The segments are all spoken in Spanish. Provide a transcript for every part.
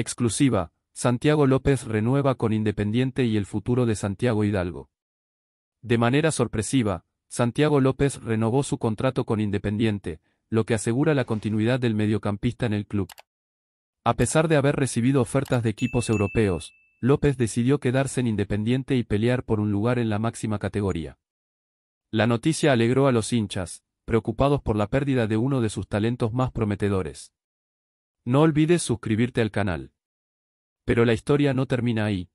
Exclusiva, Santiago López renueva con Independiente y el futuro de Santiago Hidalgo. De manera sorpresiva, Santiago López renovó su contrato con Independiente, lo que asegura la continuidad del mediocampista en el club. A pesar de haber recibido ofertas de equipos europeos, López decidió quedarse en Independiente y pelear por un lugar en la máxima categoría. La noticia alegró a los hinchas, preocupados por la pérdida de uno de sus talentos más prometedores. No olvides suscribirte al canal. Pero la historia no termina ahí.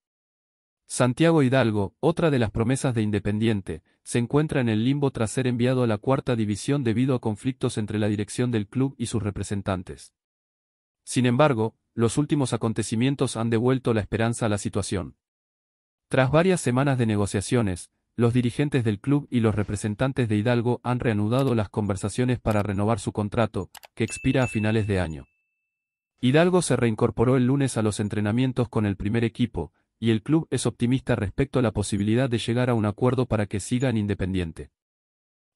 Santiago Hidalgo, otra de las promesas de Independiente, se encuentra en el limbo tras ser enviado a la cuarta división debido a conflictos entre la dirección del club y sus representantes. Sin embargo, los últimos acontecimientos han devuelto la esperanza a la situación. Tras varias semanas de negociaciones, los dirigentes del club y los representantes de Hidalgo han reanudado las conversaciones para renovar su contrato, que expira a finales de año. Hidalgo se reincorporó el lunes a los entrenamientos con el primer equipo, y el club es optimista respecto a la posibilidad de llegar a un acuerdo para que siga en Independiente.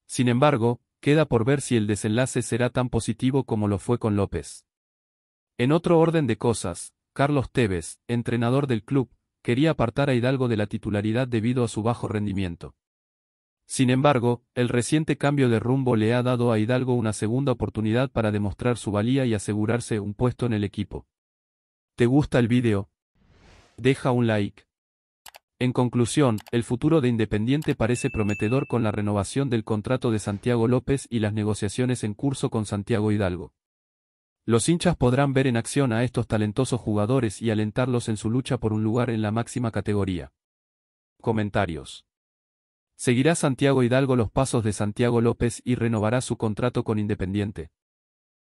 Sin embargo, queda por ver si el desenlace será tan positivo como lo fue con López. En otro orden de cosas, Carlos Tevez, entrenador del club, quería apartar a Hidalgo de la titularidad debido a su bajo rendimiento. Sin embargo, el reciente cambio de rumbo le ha dado a Hidalgo una segunda oportunidad para demostrar su valía y asegurarse un puesto en el equipo. ¿Te gusta el video? Deja un like. En conclusión, el futuro de Independiente parece prometedor con la renovación del contrato de Santiago López y las negociaciones en curso con Santiago Hidalgo. Los hinchas podrán ver en acción a estos talentosos jugadores y alentarlos en su lucha por un lugar en la máxima categoría. Comentarios. Seguirá Santiago Hidalgo los pasos de Santiago López y renovará su contrato con Independiente.